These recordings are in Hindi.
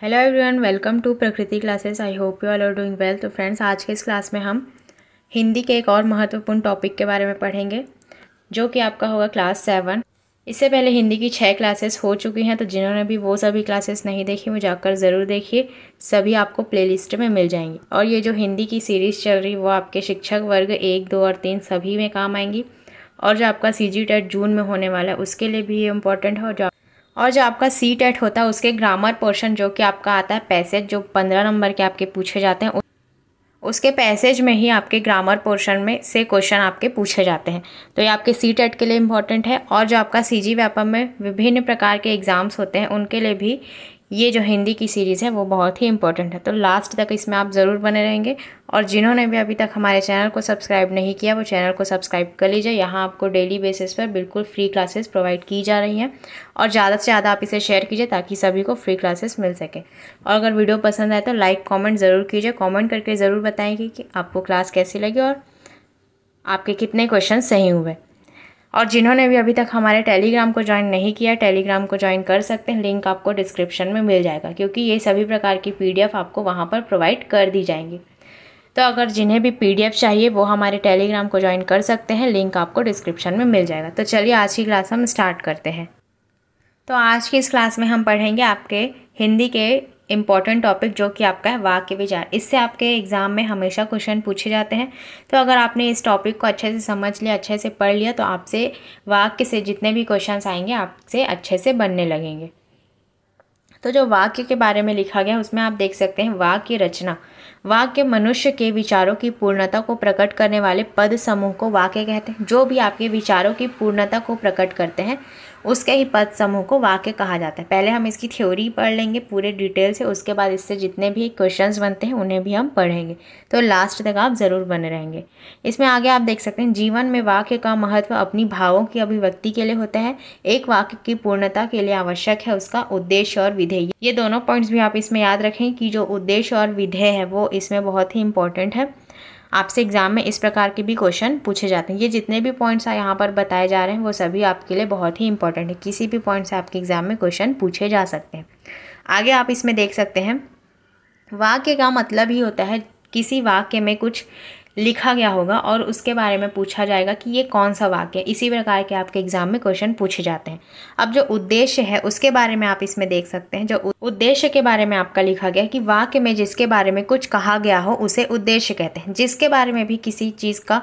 hello everyone welcome to Prakriti classes I hope you all are doing well तो फ्रेंड्स आज के इस क्लास में हम हिंदी के एक और महत्वपूर्ण टॉपिक के बारे में पढ़ेंगे जो कि आपका होगा क्लास सेवन इससे पहले हिंदी की छः क्लासेस हो चुकी हैं तो जिन्होंने भी वो सभी क्लासेस नहीं देखी वो जाकर ज़रूर देखिए सभी आपको लिस्ट में मिल जाएंगी और ये जो हिंदी की सीरीज़ चल रही वो आपके शिक्षक वर्ग एक दो और तीन सभी में काम आएंगी और जो आपका सी जी टेट जून में होने वाला है उसके लिए भी ये इम्पोर्टेंट है और जो और जो आपका सी टेट होता है उसके ग्रामर पोर्शन जो कि आपका आता है पैसेज जो पंद्रह नंबर के आपके पूछे जाते हैं उसके पैसेज में ही आपके ग्रामर पोर्शन में से क्वेश्चन आपके पूछे जाते हैं तो ये आपके सी टेट के लिए इम्पॉर्टेंट है और जो आपका सी जी में विभिन्न प्रकार के एग्ज़ाम्स होते हैं उनके लिए भी ये जो हिंदी की सीरीज़ है वो बहुत ही इंपॉर्टेंट है तो लास्ट तक इसमें आप ज़रूर बने रहेंगे और जिन्होंने भी अभी तक हमारे चैनल को सब्सक्राइब नहीं किया वो चैनल को सब्सक्राइब कर लीजिए यहाँ आपको डेली बेसिस पर बिल्कुल फ्री क्लासेस प्रोवाइड की जा रही हैं और ज़्यादा से ज़्यादा आप इसे शेयर कीजिए ताकि सभी को फ्री क्लासेस मिल सके और अगर वीडियो पसंद आए तो लाइक कॉमेंट ज़रूर कीजिए कॉमेंट करके ज़रूर बताएंगे कि आपको क्लास कैसी लगी और आपके कितने क्वेश्चन सही हुए और जिन्होंने भी अभी तक हमारे टेलीग्राम को ज्वाइन नहीं किया टेलीग्राम को ज्वाइन कर सकते हैं लिंक आपको डिस्क्रिप्शन में मिल जाएगा क्योंकि ये सभी प्रकार की पी आपको वहाँ पर प्रोवाइड कर दी जाएंगी तो अगर जिन्हें भी पी चाहिए वो हमारे टेलीग्राम को ज्वाइन कर सकते हैं लिंक आपको डिस्क्रिप्शन में मिल जाएगा तो चलिए आज की क्लास हम स्टार्ट करते हैं तो आज की इस क्लास में हम पढ़ेंगे आपके हिंदी के इम्पॉर्टेंट टॉपिक जो कि आपका है वाक्य विचार इससे आपके एग्ज़ाम में हमेशा क्वेश्चन पूछे जाते हैं तो अगर आपने इस टॉपिक को अच्छे से समझ लिया अच्छे से पढ़ लिया तो आपसे वाक्य से जितने भी क्वेश्चन आएंगे आपसे अच्छे से बनने लगेंगे तो जो वाक्य के बारे में लिखा गया उसमें आप देख सकते हैं वाक्य रचना वाक्य मनुष्य के विचारों की पूर्णता को प्रकट करने वाले पद समूह को वाक्य कहते हैं जो भी आपके विचारों की पूर्णता को प्रकट करते हैं उसके ही पद समूह को वाक्य कहा जाता है पहले हम इसकी थ्योरी पढ़ लेंगे पूरे डिटेल से उसके बाद इससे जितने भी क्वेश्चन बनते हैं उन्हें भी हम पढ़ेंगे तो लास्ट तक आप ज़रूर बने रहेंगे इसमें आगे आप देख सकते हैं जीवन में वाक्य का महत्व अपनी भावों की अभिव्यक्ति के लिए होता है एक वाक्य की पूर्णता के लिए आवश्यक है उसका उद्देश्य और विधेय ये दोनों पॉइंट्स भी आप इसमें याद रखें कि जो उद्देश्य और विधेय है वो इसमें बहुत ही इंपॉर्टेंट है आपसे एग्ज़ाम में इस प्रकार के भी क्वेश्चन पूछे जाते हैं ये जितने भी पॉइंट्स यहाँ पर बताए जा रहे हैं वो सभी आपके लिए बहुत ही इंपॉर्टेंट है किसी भी पॉइंट से आपके एग्ज़ाम में क्वेश्चन पूछे जा सकते हैं आगे आप इसमें देख सकते हैं वाक्य का मतलब ही होता है किसी वाक्य में कुछ लिखा गया होगा और उसके बारे में पूछा जाएगा कि ये कौन सा वाक्य है इसी प्रकार के आपके एग्ज़ाम में क्वेश्चन पूछे जाते हैं अब जो उद्देश्य है उसके बारे में आप इसमें देख सकते हैं जो उद्देश्य के बारे में आपका लिखा गया है कि वाक्य में जिसके बारे में कुछ कहा गया हो उसे उद्देश्य कहते हैं जिसके बारे में भी किसी चीज़ का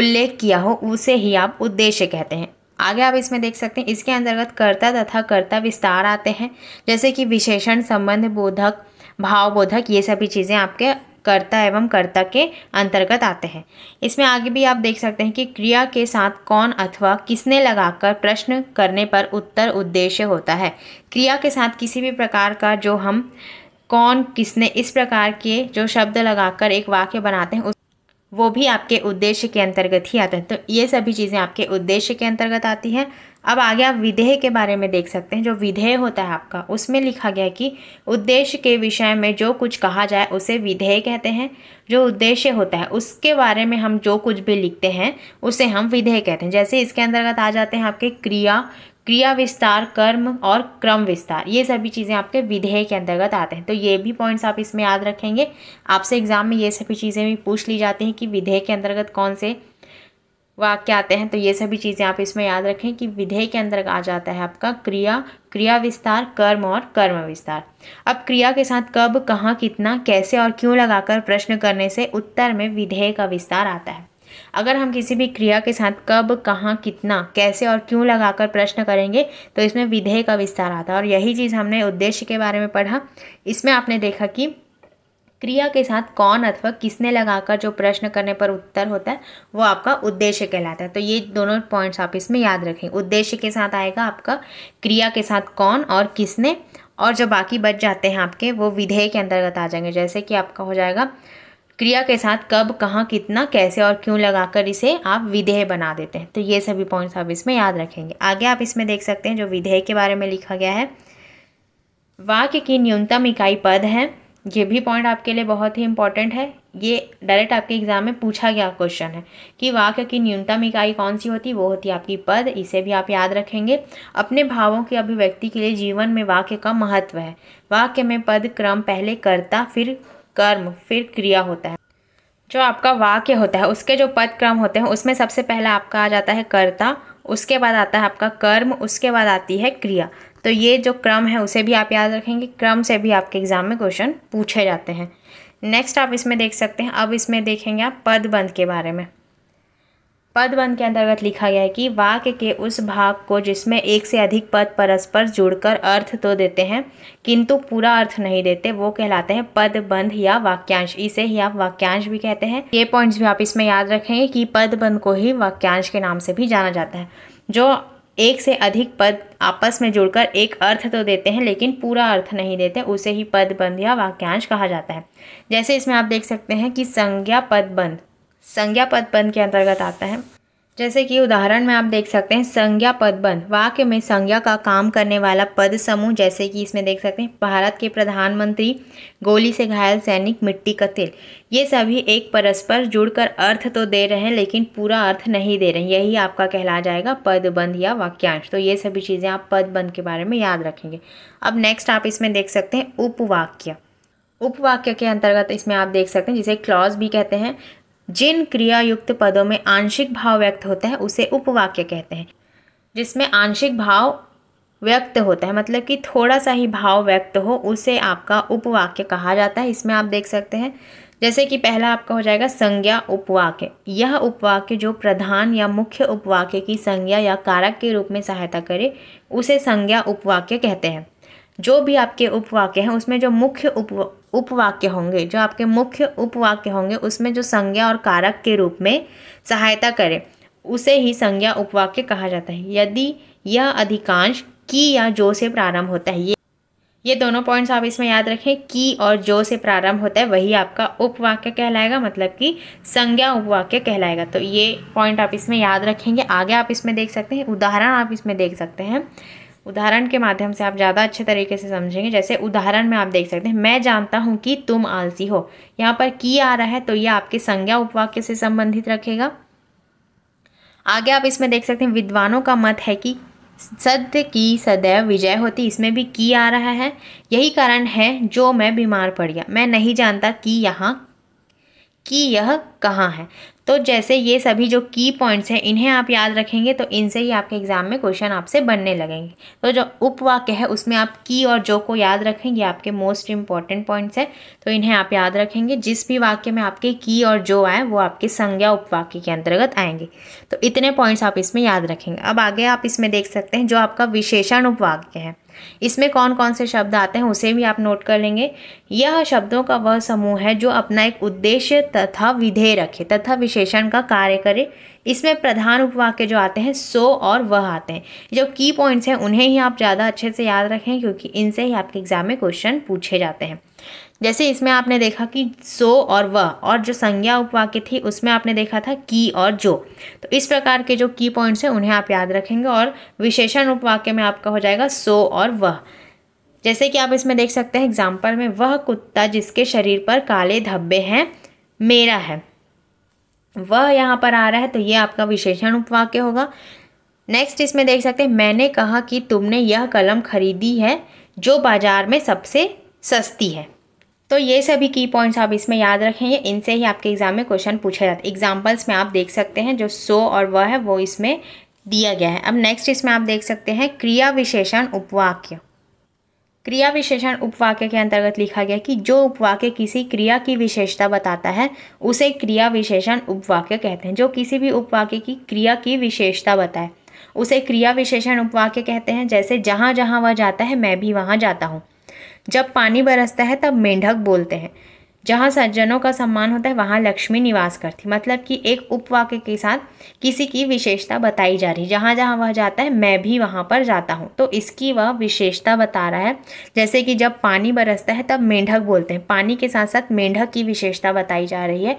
उल्लेख किया हो उसे ही आप उद्देश्य कहते हैं आगे आप इसमें देख सकते हैं इसके अंतर्गत कर्ता तथा कर्ता विस्तार आते हैं जैसे कि विशेषण संबंध बोधक भावबोधक ये सभी चीज़ें आपके कर्ता एवं कर्ता के अंतर्गत आते हैं इसमें आगे भी आप देख सकते हैं कि क्रिया के साथ कौन अथवा किसने लगाकर प्रश्न करने पर उत्तर उद्देश्य होता है क्रिया के साथ किसी भी प्रकार का जो हम कौन किसने इस प्रकार के जो शब्द लगाकर एक वाक्य बनाते हैं उस वो भी आपके उद्देश्य के अंतर्गत ही आता है तो ये सभी चीज़ें आपके उद्देश्य के अंतर्गत आती हैं अब आगे आप विधेय के बारे में देख सकते हैं जो विधेय होता है आपका उसमें लिखा गया कि उद्देश्य के विषय में जो कुछ कहा जाए उसे विधेय कहते हैं जो उद्देश्य होता है उसके बारे में हम जो कुछ भी लिखते हैं उसे हम विधेय कहते हैं जैसे इसके अंतर्गत आ जाते हैं आपके क्रिया क्रिया विस्तार कर्म और क्रम विस्तार ये सभी चीज़ें आपके विधेय के अंतर्गत आते हैं तो ये भी पॉइंट्स आप इसमें याद रखेंगे आपसे एग्जाम में ये सभी चीज़ें भी पूछ ली जाती हैं कि विधेय के अंतर्गत कौन से वाक्य आते हैं तो ये सभी चीज़ें आप इसमें याद रखें कि विधेय के अंदर आ जाता है आपका क्रिया क्रिया विस्तार कर्म और कर्म विस्तार अब क्रिया के साथ कब कहाँ कितना कैसे और क्यों लगाकर प्रश्न करने से उत्तर में विधेय का विस्तार आता है अगर हम किसी भी क्रिया के साथ कब कहाँ कितना कैसे और क्यों लगाकर प्रश्न करेंगे तो इसमें विधेय का विस्तार आता है और यही चीज़ हमने उद्देश्य के बारे में पढ़ा इसमें आपने देखा कि क्रिया के साथ कौन अथवा किसने लगाकर जो प्रश्न करने पर उत्तर होता है वो आपका उद्देश्य कहलाता है तो ये दोनों पॉइंट्स आप इसमें याद रखें उद्देश्य के साथ आएगा आपका क्रिया के साथ कौन और किसने और जो बाकी बच जाते हैं आपके वो विधेय के अंतर्गत आ जाएंगे जैसे कि आपका हो जाएगा क्रिया के साथ कब कहाँ कितना कैसे और क्यों लगाकर इसे आप विधेय बना देते हैं तो ये सभी पॉइंट्स आप इसमें याद रखेंगे आगे आप इसमें देख सकते हैं जो विधेय के बारे में लिखा गया है वाक्य की न्यूनतम इकाई पद है ये भी पॉइंट आपके लिए बहुत ही इंपॉर्टेंट है ये डायरेक्ट आपके एग्जाम में पूछा गया क्वेश्चन है कि वाक्य की न्यूनतम इकाई कौन सी होती वो होती आपकी पद इसे भी आप याद रखेंगे अपने भावों की अभिव्यक्ति के लिए जीवन में वाक्य का महत्व है वाक्य में पद क्रम पहले कर्ता फिर कर्म फिर क्रिया होता है जो आपका वाक्य होता है उसके जो पद क्रम होते हैं उसमें सबसे पहला आपका आ जाता है कर्ता उसके बाद आता है आपका कर्म उसके बाद आती है क्रिया तो ये जो क्रम है उसे भी आप याद रखेंगे क्रम से भी आपके एग्ज़ाम में क्वेश्चन पूछे जाते हैं नेक्स्ट आप इसमें देख सकते हैं अब इसमें देखेंगे आप पदबंध के बारे में पदबंध के अंतर्गत लिखा गया है कि वाक्य के उस भाग को जिसमें एक से अधिक पद परस्पर जुड़कर अर्थ तो देते हैं किंतु पूरा अर्थ नहीं देते वो कहलाते हैं पदबंध या वाक्यांश इसे ही आप वाक्यांश भी कहते हैं ये पॉइंट्स भी आप इसमें याद रखेंगे कि पदबंध को ही वाक्यांश के नाम से भी जाना जाता है जो एक से अधिक पद आपस में जुड़कर एक अर्थ तो देते हैं लेकिन पूरा अर्थ नहीं देते उसे ही पद बंद या वाक्यांश कहा जाता है जैसे इसमें आप देख सकते हैं कि संज्ञा पद बंद संज्ञा पद बंद के अंतर्गत आता है जैसे कि उदाहरण में आप देख सकते हैं संज्ञा पदबंध वाक्य में संज्ञा का काम करने वाला पद समूह जैसे कि इसमें देख सकते हैं भारत के प्रधानमंत्री गोली से घायल सैनिक मिट्टी का तेल ये सभी एक परस्पर जुड़कर अर्थ तो दे रहे हैं लेकिन पूरा अर्थ नहीं दे रहे हैं यही आपका कहला जाएगा पदबंध या वाक्यांश तो ये सभी चीज़ें आप पदबंध के बारे में याद रखेंगे अब नेक्स्ट आप इसमें देख सकते हैं उपवाक्य उपवाक्य के अंतर्गत इसमें आप देख सकते हैं जिसे क्लॉज भी कहते हैं जिन क्रिया युक्त पदों में आंशिक भाव व्यक्त होता है उसे उपवाक्य कहते हैं जिसमें आंशिक भाव व्यक्त होता है मतलब कि थोड़ा सा ही भाव व्यक्त हो उसे आपका उपवाक्य कहा जाता है इसमें आप देख सकते हैं जैसे कि पहला आपका हो जाएगा संज्ञा उपवाक्य यह उपवाक्य जो प्रधान या मुख्य उपवाक्य की संज्ञा या कारक के रूप में सहायता करे उसे संज्ञा उपवाक्य कहते हैं जो भी आपके उपवाक्य हैं उसमें जो मुख्य उप उपवाक्य होंगे जो आपके मुख्य उपवाक्य होंगे उसमें जो संज्ञा और कारक के रूप में सहायता करे उसे ही संज्ञा उपवाक्य कहा जाता है यदि यह अधिकांश की या जो से प्रारंभ होता है ये ये दोनों पॉइंट्स आप इसमें याद रखें की और जो से प्रारंभ होता है वही आपका उपवाक्य कहलाएगा मतलब कि संज्ञा उपवाक्य कहलाएगा तो ये पॉइंट आप इसमें याद रखेंगे आगे आप इसमें देख सकते हैं उदाहरण आप इसमें देख सकते हैं उदाहरण के माध्यम से आप ज़्यादा अच्छे तरीके से समझेंगे जैसे उदाहरण में आप देख सकते हैं मैं जानता हूँ कि तुम आलसी हो यहाँ पर की आ रहा है तो ये आपके संज्ञा उपवाक्य से संबंधित रखेगा आगे आप इसमें देख सकते हैं विद्वानों का मत है कि सद्य की सदैव विजय होती इसमें भी की आ रहा है यही कारण है जो मैं बीमार पड़ गया मैं नहीं जानता कि यहाँ कि यह कहाँ है तो जैसे ये सभी जो की पॉइंट्स हैं इन्हें आप याद रखेंगे तो इनसे ही आपके एग्ज़ाम में क्वेश्चन आपसे बनने लगेंगे तो जो उपवाक्य है उसमें आप की और जो को याद रखेंगे आपके मोस्ट इंपॉर्टेंट पॉइंट्स हैं तो इन्हें आप याद रखेंगे जिस भी वाक्य में आपके की और जो आए वो आपके संज्ञा उपवाक्य के अंतर्गत आएंगे तो इतने पॉइंट्स आप इसमें याद रखेंगे अब आगे आप इसमें देख सकते हैं जो आपका विशेषण उपवाक्य है इसमें कौन कौन से शब्द आते हैं उसे भी आप नोट कर लेंगे यह शब्दों का वह समूह है जो अपना एक उद्देश्य तथा विधेय रखे तथा विशेषण का कार्य करे इसमें प्रधान उपवाक्य जो आते हैं सो और वह आते हैं जो की पॉइंट्स हैं उन्हें ही आप ज़्यादा अच्छे से याद रखें क्योंकि इनसे ही आपके एग्ज़ाम में क्वेश्चन पूछे जाते हैं जैसे इसमें आपने देखा कि सो और वह और जो संज्ञा उपवाक्य थी उसमें आपने देखा था की और जो तो इस प्रकार के जो की पॉइंट्स हैं उन्हें आप याद रखेंगे और विशेषण उपवाक्य में आपका हो जाएगा सो और वह जैसे कि आप इसमें देख सकते हैं एग्जाम्पल में वह कुत्ता जिसके शरीर पर काले धब्बे हैं मेरा है वह यहाँ पर आ रहा है तो ये आपका विशेषण उपवाक्य होगा नेक्स्ट इसमें देख सकते हैं मैंने कहा कि तुमने यह कलम खरीदी है जो बाज़ार में सबसे सस्ती है तो ये सभी की पॉइंट्स आप इसमें याद रखेंगे इनसे ही आपके एग्ज़ाम में क्वेश्चन पूछा जाता है एग्जाम्पल्स में आप देख सकते हैं जो सो और वह है वो इसमें दिया गया है अब नेक्स्ट इसमें आप देख सकते हैं क्रिया विशेषण उपवाक्य क्रिया विशेषण उपवाक्य के अंतर्गत लिखा गया कि जो उपवाक्य किसी क्रिया की विशेषता बताता है उसे क्रिया विशेषण उपवाक्य कहते हैं जो किसी भी उपवाक्य की क्रिया की विशेषता बताए उसे क्रिया विशेषण उपवाक्य कहते हैं जैसे जहाँ जहाँ वह जाता है मैं भी वहाँ जाता हूँ जब पानी बरसता है तब मेंढक बोलते हैं जहाँ सज्जनों का सम्मान होता है वहाँ लक्ष्मी निवास करती मतलब कि एक उपवाक्य के साथ किसी की विशेषता बताई जा रही है जहाँ जहाँ वह जाता है मैं भी वहाँ पर जाता हूँ तो इसकी वह विशेषता बता रहा है जैसे कि जब पानी बरसता है तब मेंढक बोलते हैं पानी के साथ साथ मेंढक की विशेषता बताई जा रही है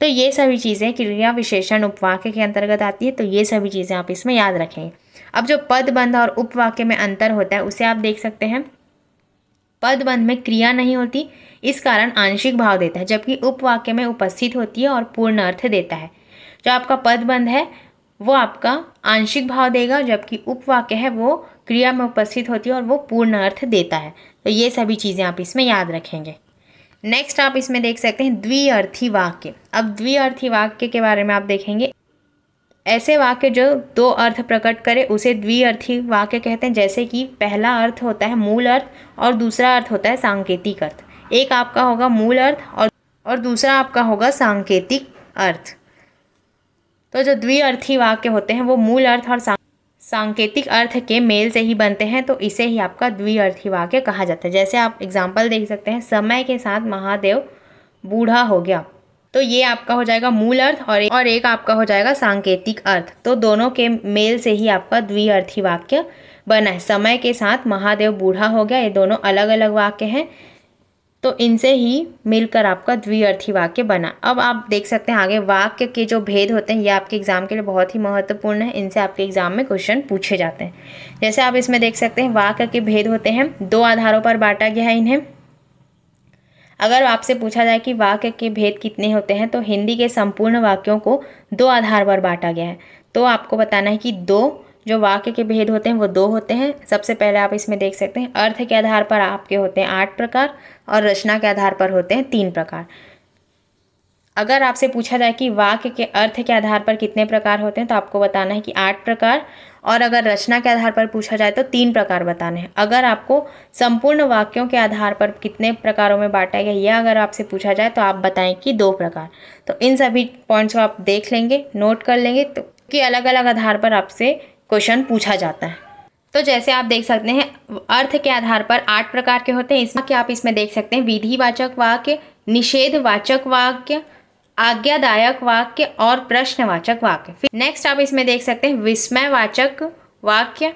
तो ये सभी चीज़ें क्रिया विशेषण उपवाक्य के अंतर्गत आती है तो ये सभी चीज़ें आप इसमें याद रखें अब जो पद बंध और उपवाक्य में अंतर होता है उसे आप देख सकते हैं पदबंध में क्रिया नहीं होती इस कारण आंशिक भाव देता है जबकि उपवाक्य में उपस्थित होती है और पूर्ण अर्थ देता है जो आपका पदबंध है वो आपका आंशिक भाव देगा जबकि उपवाक्य है वो क्रिया में उपस्थित होती है और वो पूर्ण अर्थ देता है तो ये सभी चीज़ें आप इसमें याद रखेंगे नेक्स्ट आप इसमें देख सकते हैं द्विअर्थी वाक्य अब द्विअर्थी वाक्य के बारे में आप देखेंगे ऐसे वाक्य जो दो अर्थ प्रकट करे उसे द्विअर्थी वाक्य कहते हैं जैसे कि पहला अर्थ होता है मूल अर्थ और दूसरा अर्थ होता है सांकेतिक अर्थ एक आपका होगा मूल अर्थ और और दूसरा आपका होगा सांकेतिक अर्थ तो जो द्विअर्थी वाक्य होते हैं वो मूल अर्थ और सांकेतिक अर्थ के मेल से ही बनते हैं तो इसे ही आपका द्विअर्थी वाक्य कहा जाता है जैसे आप एग्जाम्पल देख सकते हैं समय के साथ महादेव बूढ़ा हो गया तो ये आपका हो जाएगा मूल अर्थ और एक, और एक आपका हो जाएगा सांकेतिक अर्थ तो दोनों के मेल से ही आपका द्विअर्थी वाक्य बना है समय के साथ महादेव बूढ़ा हो गया ये दोनों अलग अलग वाक्य हैं तो इनसे ही मिलकर आपका द्विअर्थी वाक्य बना अब आप देख सकते हैं आगे वाक्य के जो भेद होते हैं ये आपके एग्जाम के लिए बहुत ही महत्वपूर्ण है इनसे आपके एग्जाम में क्वेश्चन पूछे जाते हैं जैसे आप इसमें देख सकते हैं वाक्य के भेद होते हैं दो आधारों पर बांटा गया है इन्हें अगर आपसे पूछा जाए कि वाक्य के भेद कितने होते हैं तो हिंदी के संपूर्ण वाक्यों को दो आधार पर बांटा गया है तो आपको बताना है कि दो जो वाक्य के भेद होते हैं वो दो होते हैं सबसे पहले आप इसमें देख सकते हैं अर्थ के आधार पर आपके होते हैं आठ प्रकार और रचना के आधार पर होते हैं तीन प्रकार अगर आपसे पूछा जाए कि वाक्य के अर्थ के आधार पर कितने प्रकार होते हैं तो आपको बताना है कि आठ प्रकार और अगर रचना के आधार पर पूछा जाए तो तीन प्रकार बताने हैं अगर आपको संपूर्ण वाक्यों के आधार पर कितने प्रकारों में बांटा गया यह अगर आपसे पूछा जाए तो आप बताएं कि दो प्रकार तो इन सभी पॉइंट्स को आप देख लेंगे नोट कर लेंगे तो कि अलग अलग आधार पर आपसे क्वेश्चन पूछा जाता है तो जैसे आप देख सकते हैं अर्थ के आधार पर आठ प्रकार के होते हैं इसमें कि आप इसमें देख सकते हैं विधिवाचक वाक्य निषेधवाचक वाक्य आज्ञादायक वाक्य और प्रश्नवाचक वाक्य फिर नेक्स्ट आप इसमें देख सकते हैं विस्मयवाचक वाक्य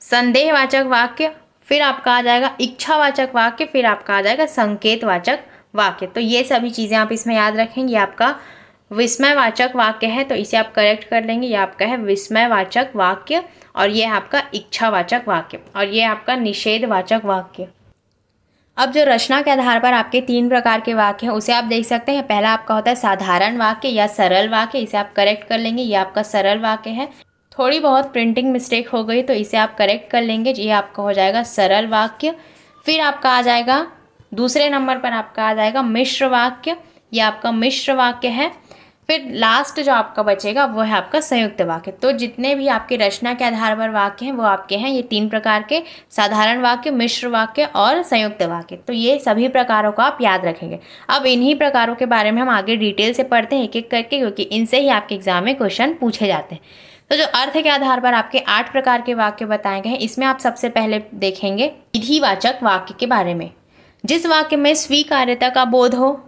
संदेहवाचक वाक्य फिर आपका आ जाएगा इच्छावाचक वाक्य फिर आपका आ जाएगा संकेतवाचक वाक्य तो ये सभी चीज़ें आप इसमें याद रखेंगे आपका विस्मयवाचक वाक्य है तो इसे आप करेक्ट कर लेंगे ये आपका है विस्मयवाचक वाक्य और ये आपका इच्छावाचक वाक्य और ये आपका निषेधवाचक वाक्य अब जो रचना के आधार पर आपके तीन प्रकार के वाक्य हैं उसे आप देख सकते हैं पहला आपका होता है साधारण वाक्य या सरल वाक्य इसे आप करेक्ट कर लेंगे ये आपका सरल वाक्य है थोड़ी बहुत प्रिंटिंग मिस्टेक हो गई तो इसे आप करेक्ट कर लेंगे ये आपका हो जाएगा सरल वाक्य फिर आपका आ जाएगा दूसरे नंबर पर आपका आ जाएगा मिश्र वाक्य ये आपका मिश्र वाक्य है फिर लास्ट जो आपका बचेगा वो है आपका संयुक्त वाक्य तो जितने भी आपके रचना के आधार पर वाक्य हैं वो आपके हैं ये तीन प्रकार के साधारण वाक्य मिश्र वाक्य और संयुक्त वाक्य तो ये सभी प्रकारों को आप याद रखेंगे अब इन्हीं प्रकारों के बारे में हम आगे डिटेल से पढ़ते हैं एक एक करके क्योंकि इनसे ही आपके एग्जाम में क्वेश्चन पूछे जाते हैं तो जो अर्थ के आधार पर आपके आठ प्रकार के वाक्य बताए गए हैं इसमें आप सबसे पहले देखेंगे विधिवाचक वाक्य के बारे में जिस वाक्य में स्वीकार्यता का बोध हो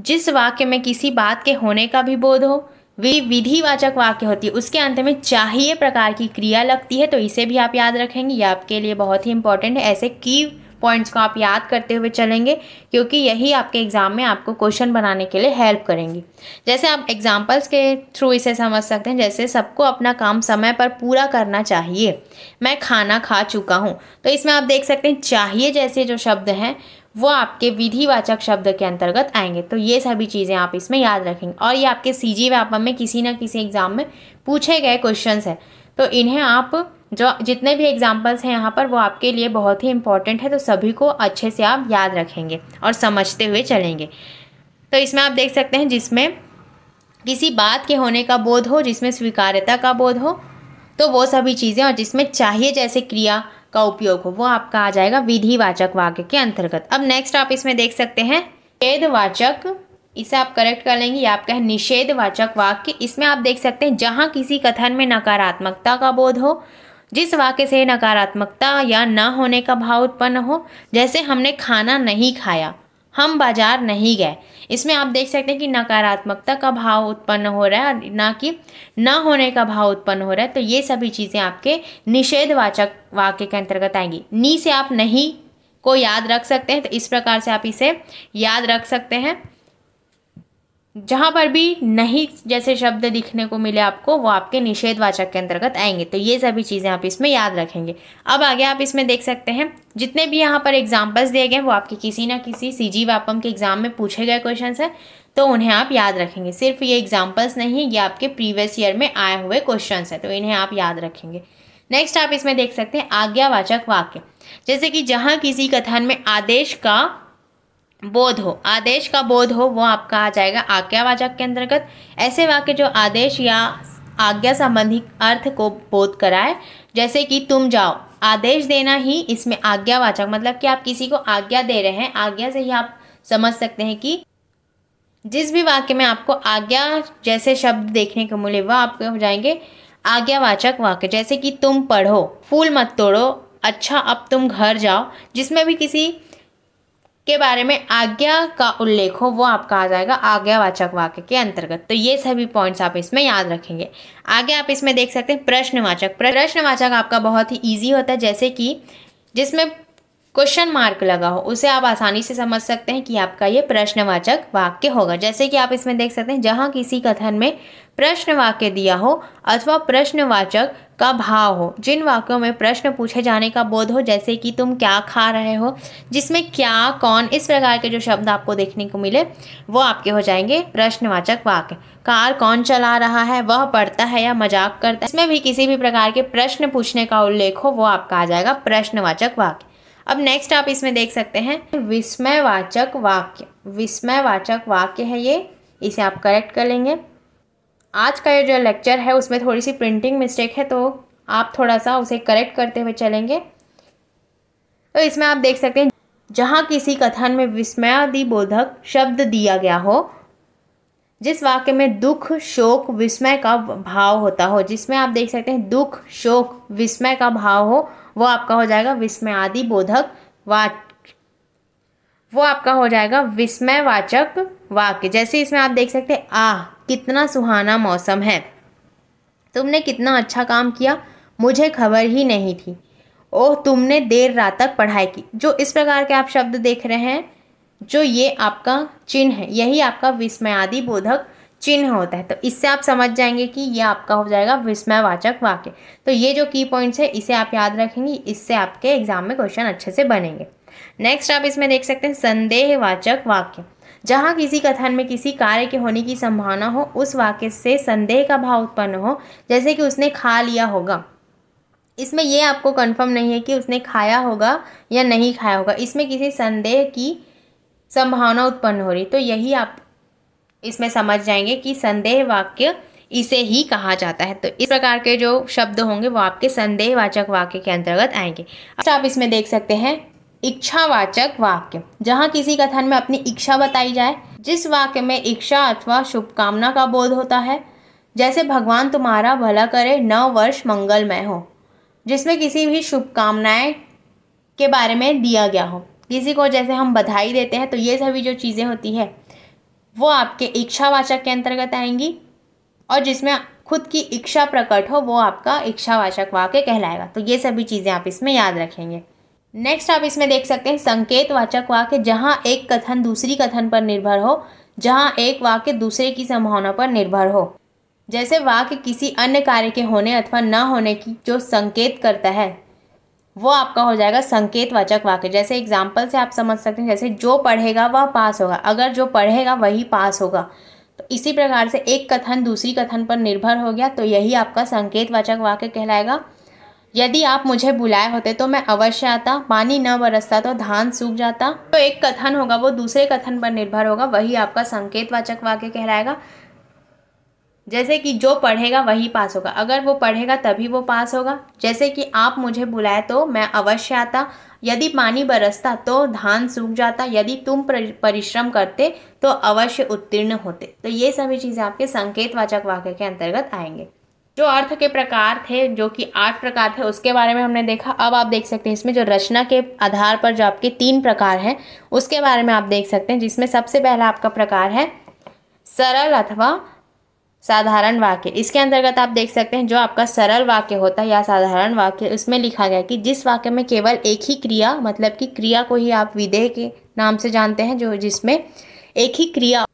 जिस वाक्य में किसी बात के होने का भी बोध हो वे विधिवाचक वाक्य होती है उसके अंत में चाहिए प्रकार की क्रिया लगती है तो इसे भी आप याद रखेंगे ये आपके लिए बहुत ही इंपॉर्टेंट है ऐसे की पॉइंट्स को आप याद करते हुए चलेंगे क्योंकि यही आपके एग्ज़ाम में आपको क्वेश्चन बनाने के लिए हेल्प करेंगे जैसे आप एग्जाम्पल्स के थ्रू इसे समझ सकते हैं जैसे सबको अपना काम समय पर पूरा करना चाहिए मैं खाना खा चुका हूँ तो इसमें आप देख सकते हैं चाहिए जैसे जो शब्द हैं वो आपके विधिवाचक शब्द के अंतर्गत आएंगे तो ये सभी चीज़ें आप इसमें याद रखेंगे और ये आपके सी जी व्यापम में किसी ना किसी एग्ज़ाम में पूछे गए क्वेश्चन हैं तो इन्हें आप जो जितने भी एग्जाम्पल्स हैं यहाँ पर वो आपके लिए बहुत ही इंपॉर्टेंट है तो सभी को अच्छे से आप याद रखेंगे और समझते हुए चलेंगे तो इसमें आप देख सकते हैं जिसमें किसी बात के होने का बोध हो जिसमें स्वीकार्यता का बोध हो तो वो सभी चीज़ें और जिसमें चाहिए जैसे क्रिया का उपयोग हो वो आपका आ जाएगा विधिवाचक वाक्य के अंतर्गत अब नेक्स्ट आप इसमें देख सकते हैं निषेधवाचक इसे आप करेक्ट कर लेंगे ये आपका निषेधवाचक वाक्य इसमें आप देख सकते हैं जहाँ किसी कथन में नकारात्मकता का बोध हो जिस वाक्य से नकारात्मकता या न होने का भाव उत्पन्न हो जैसे हमने खाना नहीं खाया हम बाजार नहीं गए इसमें आप देख सकते हैं कि नकारात्मकता का भाव उत्पन्न हो रहा है ना कि ना होने का भाव उत्पन्न हो रहा है तो ये सभी चीज़ें आपके निषेधवाचक वाक्य के अंतर्गत आएंगी नी से आप नहीं को याद रख सकते हैं तो इस प्रकार से आप इसे याद रख सकते हैं जहाँ पर भी नहीं जैसे शब्द दिखने को मिले आपको वो आपके निषेधवाचक के अंतर्गत आएंगे तो ये सभी चीज़ें आप इसमें याद रखेंगे अब आगे आप इसमें देख सकते हैं जितने भी यहाँ पर एग्जाम्पल्स दिए गए वो आपके किसी ना किसी सी जी वापम के एग्ज़ाम में पूछे गए क्वेश्चन हैं तो उन्हें आप याद रखेंगे सिर्फ ये एग्जाम्पल्स नहीं ये आपके प्रीवियस ईयर में आए हुए क्वेश्चन हैं तो इन्हें आप याद रखेंगे नेक्स्ट आप इसमें देख सकते हैं आज्ञावाचक वाक्य जैसे कि जहाँ किसी कथन में आदेश का बोध हो आदेश का बोध हो वो आपका आ जाएगा आज्ञावाचक के अंतर्गत ऐसे वाक्य जो आदेश या आज्ञा संबंधी अर्थ को बोध कराए जैसे कि तुम जाओ आदेश देना ही इसमें आज्ञावाचक मतलब कि आप किसी को आज्ञा दे रहे हैं आज्ञा से ही आप समझ सकते हैं कि जिस भी वाक्य में आपको आज्ञा जैसे शब्द देखने को मिले वह आपके हो जाएंगे आज्ञावाचक वाक्य जैसे कि तुम पढ़ो फूल मत तोड़ो अच्छा अब तुम घर जाओ जिसमें भी किसी के बारे में आज्ञा का उल्लेख हो वो आपका आ जाएगा आज्ञावाचक वाक्य के अंतर्गत तो ये सभी पॉइंट्स आप इसमें याद रखेंगे आगे आप इसमें देख सकते हैं प्रश्नवाचक प्रश्नवाचक आपका बहुत ही ईजी होता है जैसे कि जिसमें क्वेश्चन मार्क लगा हो उसे आप आसानी से समझ सकते हैं कि आपका ये प्रश्नवाचक वाक्य होगा जैसे कि आप इसमें देख सकते हैं जहाँ किसी कथन में प्रश्न वाक्य दिया हो अथवा प्रश्नवाचक का भाव हो जिन वाक्यों में प्रश्न पूछे जाने का बोध हो जैसे कि तुम क्या खा रहे हो जिसमें क्या कौन इस प्रकार के जो शब्द आपको देखने को मिले वो आपके हो जाएंगे प्रश्नवाचक वाक्य कार कौन चला रहा है वह पढ़ता है या मजाक करता है इसमें भी किसी भी प्रकार के प्रश्न पूछने का उल्लेख हो वो आपका आ जाएगा प्रश्नवाचक वाक्य अब नेक्स्ट आप इसमें देख सकते हैं विस्मयवाचक वाक्य विस्मयवाचक वाक्य है ये इसे आप करेक्ट कर लेंगे आज का ये जो लेक्चर है उसमें थोड़ी सी प्रिंटिंग मिस्टेक है तो आप थोड़ा सा उसे करेक्ट करते हुए चलेंगे तो इसमें आप देख सकते हैं जहाँ किसी कथन में विस्मयादि बोधक शब्द दिया गया हो जिस वाक्य में दुख शोक विस्मय का भाव होता हो जिसमें आप देख सकते हैं दुख शोक विस्मय का भाव हो वो आपका हो जाएगा विस्मय आदि बोधक वाक वो आपका हो जाएगा विस्मय वाचक वाक्य जैसे इसमें आप देख सकते हैं आह कितना सुहाना मौसम है तुमने कितना अच्छा काम किया मुझे खबर ही नहीं थी ओह तुमने देर रात तक पढ़ाई की जो इस प्रकार के आप शब्द देख रहे हैं जो ये आपका चिन्ह है यही आपका विस्मयादि बोधक चिन्ह होता है तो इससे आप समझ जाएंगे कि ये आपका हो जाएगा विस्मयवाचक वाक्य तो ये जो की पॉइंट्स है इसे आप याद रखेंगे इससे आपके एग्जाम में क्वेश्चन अच्छे से बनेंगे नेक्स्ट आप इसमें देख सकते हैं संदेहवाचक वाक्य जहाँ किसी कथन में किसी कार्य के होने की संभावना हो उस वाक्य से संदेह का भाव उत्पन्न हो जैसे कि उसने खा लिया होगा इसमें यह आपको कंफर्म नहीं है कि उसने खाया होगा या नहीं खाया होगा इसमें किसी संदेह की संभावना उत्पन्न हो रही तो यही आप इसमें समझ जाएंगे कि संदेह वाक्य इसे ही कहा जाता है तो इस प्रकार के जो शब्द होंगे वो आपके संदेहवाचक वाक्य के अंतर्गत आएंगे अच्छा आप इसमें देख सकते हैं इच्छावाचक वाक्य जहाँ किसी कथन में अपनी इच्छा बताई जाए जिस वाक्य में इच्छा अथवा शुभकामना का बोध होता है जैसे भगवान तुम्हारा भला करे नव वर्ष मंगलमय हो जिसमें किसी भी शुभकामनाएं के बारे में दिया गया हो किसी को जैसे हम बधाई देते हैं तो ये सभी जो चीज़ें होती है वो आपके इच्छावाचक के अंतर्गत आएंगी और जिसमें खुद की इच्छा प्रकट हो वो आपका इच्छावाचक वाक्य कहलाएगा तो ये सभी चीज़ें आप इसमें याद रखेंगे नेक्स्ट आप इसमें देख सकते हैं संकेत वाचक वाक्य जहाँ एक कथन दूसरी कथन पर निर्भर हो जहाँ एक वाक्य दूसरे की संभावना पर निर्भर हो जैसे वाक्य किसी अन्य कार्य के होने अथवा न होने की जो संकेत करता है वो आपका हो जाएगा संकेत वाचक वाक्य जैसे एग्जाम्पल से आप समझ सकते हैं जैसे जो पढ़ेगा वह पास होगा अगर जो पढ़ेगा वही पास होगा तो इसी प्रकार से एक कथन दूसरी कथन पर निर्भर हो गया तो यही आपका संकेत वाचक वाक्य कहलाएगा यदि आप मुझे बुलाए होते तो मैं अवश्य आता पानी न बरसता तो धान सूख जाता तो एक कथन होगा वो दूसरे कथन पर निर्भर होगा वही आपका संकेत वाचक वाक्य कहलाएगा जैसे कि जो पढ़ेगा वही पास होगा अगर वो पढ़ेगा तभी वो पास होगा जैसे कि आप मुझे बुलाए तो मैं अवश्य आता यदि पानी बरसता तो धान सूख जाता यदि तुम परिश्रम करते तो अवश्य उत्तीर्ण होते तो ये सभी चीज़ें आपके संकेतवाचक वाक्य के अंतर्गत आएंगे जो अर्थ के प्रकार थे जो कि आठ प्रकार थे उसके बारे में हमने देखा अब आप देख सकते हैं इसमें जो रचना के आधार पर जो आपके तीन प्रकार हैं उसके बारे में आप देख सकते हैं जिसमें सबसे पहला आपका प्रकार है सरल अथवा साधारण वाक्य इसके अंतर्गत आप देख सकते हैं जो आपका सरल वाक्य होता है या साधारण वाक्य उसमें लिखा गया कि जिस वाक्य में केवल एक ही क्रिया मतलब कि क्रिया को ही आप विधेय के नाम से जानते हैं जो जिसमें एक ही क्रिया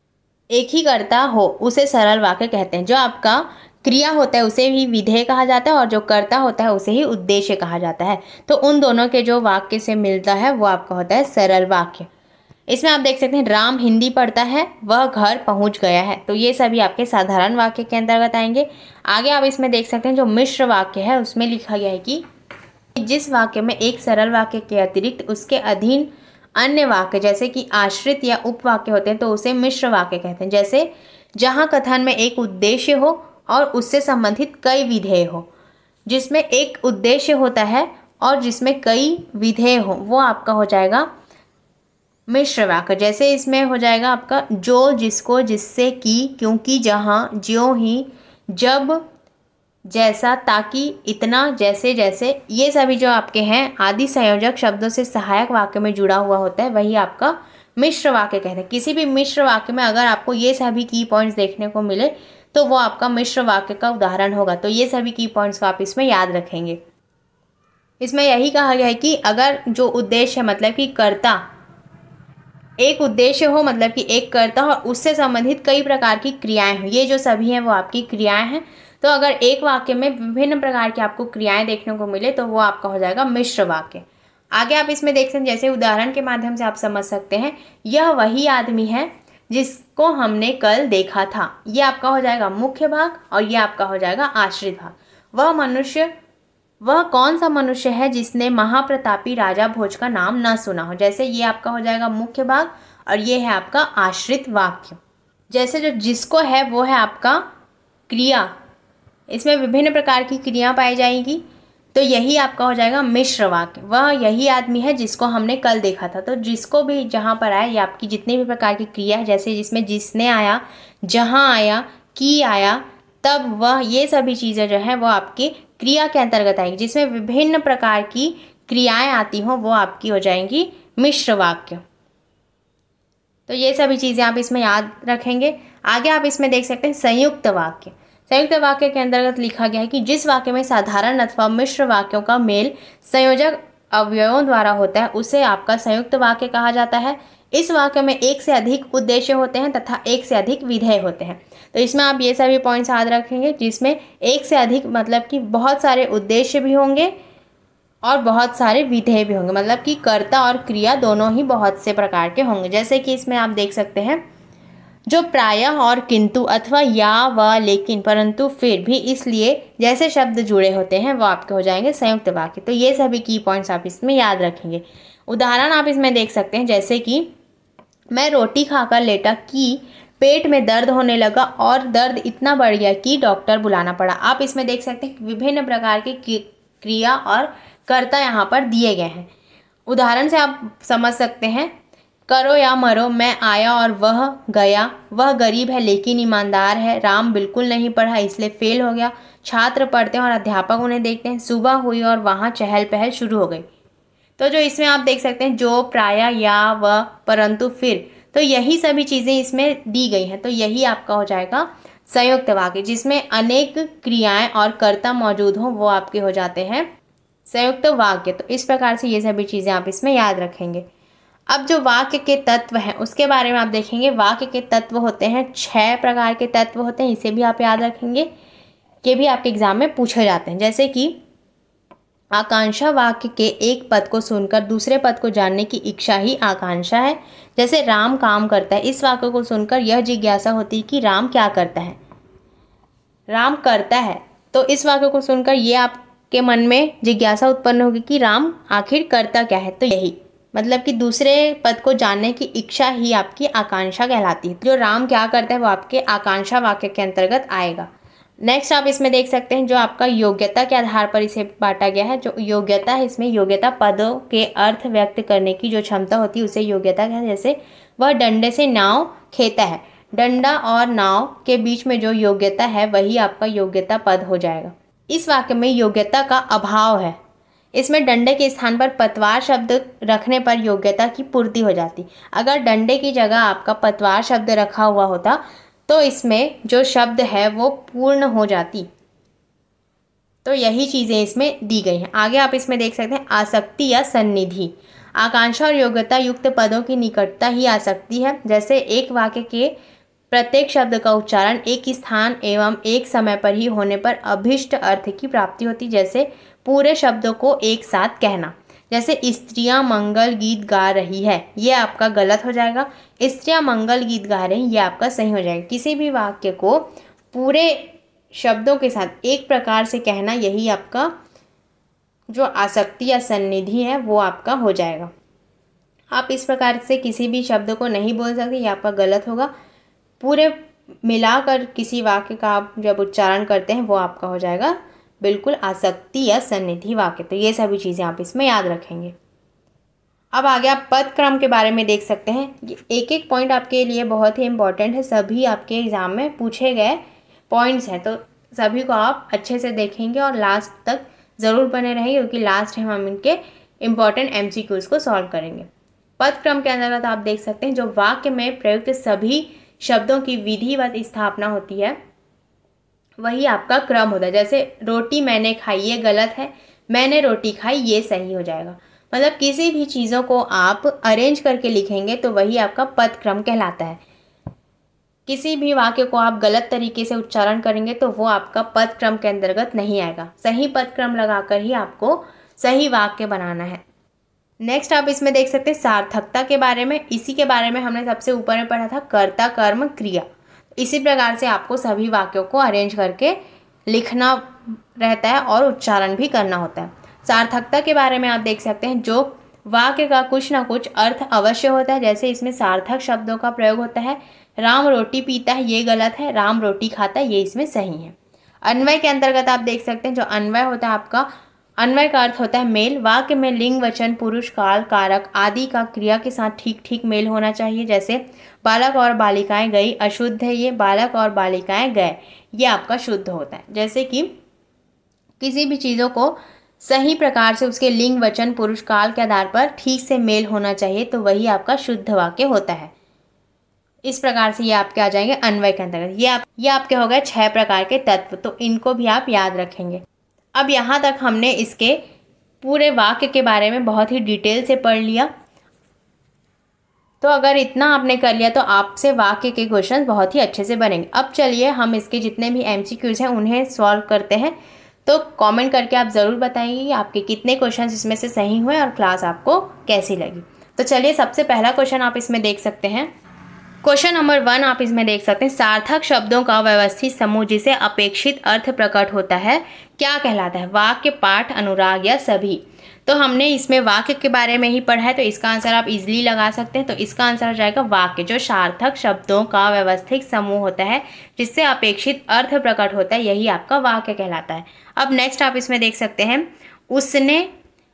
एक ही कर्ता हो उसे सरल वाक्य कहते हैं जो आपका क्रिया होता है उसे ही विधेय कहा जाता है और जो कर्ता होता है उसे ही उद्देश्य कहा जाता है तो उन दोनों के जो वाक्य से मिलता है वो आपका होता है सरल वाक्य इसमें आप देख सकते हैं राम हिंदी पढ़ता है वह घर पहुंच गया है तो ये सभी आपके साधारण वाक्य के अंतर्गत आएंगे आगे आप इसमें देख सकते हैं जो मिश्र वाक्य है उसमें लिखा गया है कि जिस वाक्य में एक सरल वाक्य के अतिरिक्त उसके अधीन अन्य वाक्य जैसे कि आश्रित या उपवाक्य होते हैं तो उसे मिश्र वाक्य कहते हैं जैसे जहाँ कथन में एक उद्देश्य हो और उससे संबंधित कई विधेय हो जिसमें एक उद्देश्य होता है और जिसमें कई विधेय हो वो आपका हो जाएगा मिश्र वाक्य जैसे इसमें हो जाएगा आपका जो जिसको जिससे की क्योंकि जहाँ ज्यो ही जब जैसा ताकि इतना जैसे जैसे ये सभी जो आपके हैं आदि संयोजक शब्दों से सहायक वाक्य में जुड़ा हुआ होता है वही आपका मिश्र वाक्य कहते हैं किसी भी मिश्र वाक्य में अगर आपको ये सभी की पॉइंट्स देखने को मिले तो वो आपका मिश्र वाक्य का उदाहरण होगा तो ये सभी की पॉइंट्स को आप इसमें याद रखेंगे इसमें यही कहा गया है कि अगर जो उद्देश्य है मतलब कि कर्ता एक उद्देश्य हो मतलब कि एक कर्ता और उससे संबंधित कई प्रकार की क्रियाएं हो ये जो सभी हैं वो आपकी क्रियाएं हैं तो अगर एक वाक्य में विभिन्न प्रकार की आपको क्रियाएं देखने को मिले तो वो आपका हो जाएगा मिश्र वाक्य आगे आप इसमें देख सकते हैं जैसे उदाहरण के माध्यम से आप समझ सकते हैं यह वही आदमी है जिसको हमने कल देखा था ये आपका हो जाएगा मुख्य भाग और ये आपका हो जाएगा आश्रित भाग वह मनुष्य वह कौन सा मनुष्य है जिसने महाप्रतापी राजा भोज का नाम ना सुना हो जैसे ये आपका हो जाएगा मुख्य भाग और ये है आपका आश्रित वाक्य जैसे जो जिसको है वो है आपका क्रिया इसमें विभिन्न प्रकार की क्रिया पाई जाएगी तो यही आपका हो जाएगा मिश्र वाक्य वह यही आदमी है जिसको हमने कल देखा था तो जिसको भी जहाँ पर आया या आपकी जितनी भी प्रकार की क्रिया है जैसे जिसमें जिसने आया जहाँ आया की आया तब वह ये सभी चीज़ें जो हैं वो आपके क्रिया के अंतर्गत आएंगी जिसमें विभिन्न प्रकार की क्रियाएं आती हों वो आपकी हो जाएंगी मिश्र वाक्य तो ये सभी चीज़ें आप इसमें याद रखेंगे आगे आप इसमें देख सकते हैं संयुक्त वाक्य संयुक्त वाक्य के अंतर्गत लिखा गया है कि जिस वाक्य में साधारण अथवा मिश्र वाक्यों का मेल संयोजक अवयवों द्वारा होता है उसे आपका संयुक्त वाक्य कहा जाता है इस वाक्य में एक से अधिक उद्देश्य होते हैं तथा एक से अधिक विधेय होते हैं तो इसमें आप ये सभी पॉइंट्स याद रखेंगे जिसमें एक से अधिक मतलब कि बहुत सारे उद्देश्य भी होंगे और बहुत सारे विधेय भी होंगे मतलब कि कर्ता और क्रिया दोनों ही बहुत से प्रकार के होंगे जैसे कि इसमें आप देख सकते हैं जो प्रायः और किंतु अथवा या व लेकिन परंतु फिर भी इसलिए जैसे शब्द जुड़े होते हैं वो आपके हो जाएंगे संयुक्त वाक्य तो ये सभी की पॉइंट्स आप इसमें याद रखेंगे उदाहरण आप इसमें देख सकते हैं जैसे कि मैं रोटी खाकर लेटा कि पेट में दर्द होने लगा और दर्द इतना बढ़ गया कि डॉक्टर बुलाना पड़ा आप इसमें देख सकते हैं विभिन्न प्रकार के क्रिया और कर्ता यहाँ पर दिए गए हैं उदाहरण से आप समझ सकते हैं करो या मरो मैं आया और वह गया वह गरीब है लेकिन ईमानदार है राम बिल्कुल नहीं पढ़ा इसलिए फेल हो गया छात्र पढ़ते हैं और अध्यापक उन्हें देखते हैं सुबह हुई और वहाँ चहल पहल शुरू हो गई तो जो इसमें आप देख सकते हैं जो प्राय या व परंतु फिर तो यही सभी चीज़ें इसमें दी गई हैं तो यही आपका हो जाएगा संयुक्त वाक्य जिसमें अनेक क्रियाएं और कर्ता मौजूद हों वो आपके हो जाते हैं संयुक्त वाक्य तो इस प्रकार से ये सभी चीज़ें आप इसमें याद रखेंगे अब जो वाक्य के तत्व हैं उसके बारे में आप देखेंगे वाक्य के तत्व होते हैं छः प्रकार के तत्व होते हैं इसे भी आप याद रखेंगे ये भी आपके एग्ज़ाम में पूछे जाते हैं जैसे कि आकांक्षा वाक्य के एक पद को सुनकर दूसरे पद को जानने की इच्छा ही आकांक्षा है जैसे राम काम करता है इस वाक्य को सुनकर यह जिज्ञासा होती है कि राम क्या करता है राम करता है तो इस वाक्य को सुनकर ये आपके मन में जिज्ञासा उत्पन्न होगी कि राम आखिर करता क्या है तो यही मतलब कि दूसरे पद को जानने की इच्छा ही आपकी आकांक्षा कहलाती है जो राम क्या करता है वो आपके आकांक्षा वाक्य के अंतर्गत आएगा नेक्स्ट आप इसमें देख सकते हैं जो आपका योग्यता के आधार पर इसे बांटा गया है जो योग्यता है इसमें योग्यता पदों के अर्थ व्यक्त करने की जो क्षमता होती है उसे योग्यता है जैसे वह डंडे से नाव खेता है डंडा और नाव के बीच में जो योग्यता है वही आपका योग्यता पद हो जाएगा इस वाक्य में योग्यता का अभाव है इसमें डंडे के स्थान पर पतवार शब्द रखने पर योग्यता की पूर्ति हो जाती अगर डंडे की जगह आपका पतवार शब्द रखा हुआ होता तो इसमें जो शब्द है वो पूर्ण हो जाती तो यही चीज़ें इसमें दी गई हैं आगे आप इसमें देख सकते हैं आसक्ति या सन्निधि आकांक्षा और योग्यता युक्त पदों की निकटता ही आसक्ति है जैसे एक वाक्य के प्रत्येक शब्द का उच्चारण एक स्थान एवं एक समय पर ही होने पर अभिष्ट अर्थ की प्राप्ति होती जैसे पूरे शब्दों को एक साथ कहना जैसे स्त्रियां मंगल गीत गा रही है ये आपका गलत हो जाएगा स्त्रियां मंगल गीत गा रही ये आपका सही हो जाएगा किसी भी वाक्य को पूरे शब्दों के साथ एक प्रकार से कहना यही आपका जो आसक्ति या सन्निधि है वो आपका हो जाएगा आप इस प्रकार से किसी भी शब्द को नहीं बोल सकते ये आपका गलत होगा पूरे मिलाकर किसी वाक्य का आप जब उच्चारण करते हैं वो आपका हो जाएगा बिल्कुल आसक्ति या सन्निधि वाक्य तो ये सभी चीज़ें आप इसमें याद रखेंगे अब आगे आप पद क्रम के बारे में देख सकते हैं एक एक पॉइंट आपके लिए बहुत ही इंपॉर्टेंट है सभी आपके एग्ज़ाम में पूछे गए पॉइंट्स हैं तो सभी को आप अच्छे से देखेंगे और लास्ट तक ज़रूर बने रहेंगे क्योंकि लास्ट में हम इनके इम्पॉर्टेंट एम को सॉल्व करेंगे पद क्रम के अंतर्गत आप देख सकते हैं जो वाक्य में प्रयुक्त सभी शब्दों की विधिवत स्थापना होती है वही आपका क्रम होता है जैसे रोटी मैंने खाई ये गलत है मैंने रोटी खाई ये सही हो जाएगा मतलब किसी भी चीज़ों को आप अरेंज करके लिखेंगे तो वही आपका पद क्रम कहलाता है किसी भी वाक्य को आप गलत तरीके से उच्चारण करेंगे तो वो आपका पद क्रम के अंतर्गत नहीं आएगा सही पद क्रम लगाकर ही आपको सही वाक्य बनाना है नेक्स्ट आप इसमें देख सकते हैं सार्थकता के बारे में इसी के बारे में हमने सबसे ऊपर में पढ़ा था कर्ता कर्म क्रिया इसी प्रकार से आपको सभी वाक्यों को अरेंज करके लिखना रहता है और उच्चारण भी करना होता है सार्थकता के बारे में आप देख सकते हैं जो वाक्य का कुछ ना कुछ अर्थ अवश्य होता है जैसे इसमें सार्थक शब्दों का प्रयोग होता है राम रोटी पीता है ये गलत है राम रोटी खाता है ये इसमें सही है अन्वय के अंतर्गत आप देख सकते हैं जो अन्वय होता है आपका अन्वय का अर्थ होता है मेल वाक्य में लिंग वचन पुरुष काल कारक आदि का क्रिया के साथ ठीक ठीक मेल होना चाहिए जैसे बालक और बालिकाएं गई अशुद्ध है ये बालक और बालिकाएं गए ये आपका शुद्ध होता है जैसे कि किसी भी चीज़ों को सही प्रकार से उसके लिंग वचन पुरुष काल के आधार पर ठीक से मेल होना चाहिए तो वही आपका शुद्ध वाक्य होता है इस प्रकार से ये आपके आ जाएंगे अन्वय के अंतर्गत ये आप ये आपके हो गए छह प्रकार के तत्व तो इनको भी आप याद रखेंगे अब यहाँ तक हमने इसके पूरे वाक्य के बारे में बहुत ही डिटेल से पढ़ लिया तो अगर इतना आपने कर लिया तो आपसे वाक्य के क्वेश्चन बहुत ही अच्छे से बनेंगे अब चलिए हम इसके जितने भी एम हैं उन्हें सॉल्व करते हैं तो कमेंट करके आप ज़रूर बताइए कि आपके कितने क्वेश्चन इसमें से सही हुए और क्लास आपको कैसी लगी तो चलिए सबसे पहला क्वेश्चन आप इसमें देख सकते हैं क्वेश्चन नंबर वन आप इसमें देख सकते हैं सार्थक शब्दों का व्यवस्थित समूह जिसे अपेक्षित अर्थ प्रकट होता है क्या कहलाता है वाक्य पाठ अनुराग या सभी तो हमने इसमें वाक्य के बारे में ही पढ़ा है तो इसका आंसर आप इजीली लगा सकते हैं तो इसका आंसर हो जाएगा वाक्य जो सार्थक शब्दों का व्यवस्थित समूह होता है जिससे अपेक्षित अर्थ प्रकट होता है यही आपका वाक्य कहलाता है अब नेक्स्ट आप इसमें देख सकते हैं उसने